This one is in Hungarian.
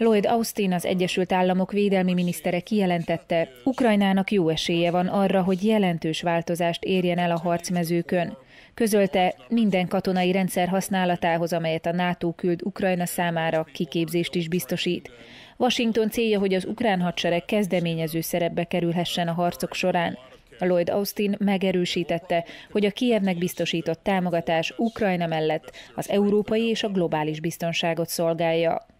Lloyd Austin, az Egyesült Államok védelmi minisztere kijelentette, Ukrajnának jó esélye van arra, hogy jelentős változást érjen el a harcmezőkön. Közölte, minden katonai rendszer használatához, amelyet a NATO küld Ukrajna számára, kiképzést is biztosít. Washington célja, hogy az ukrán hadsereg kezdeményező szerepbe kerülhessen a harcok során. Lloyd Austin megerősítette, hogy a Kievnek biztosított támogatás Ukrajna mellett az európai és a globális biztonságot szolgálja.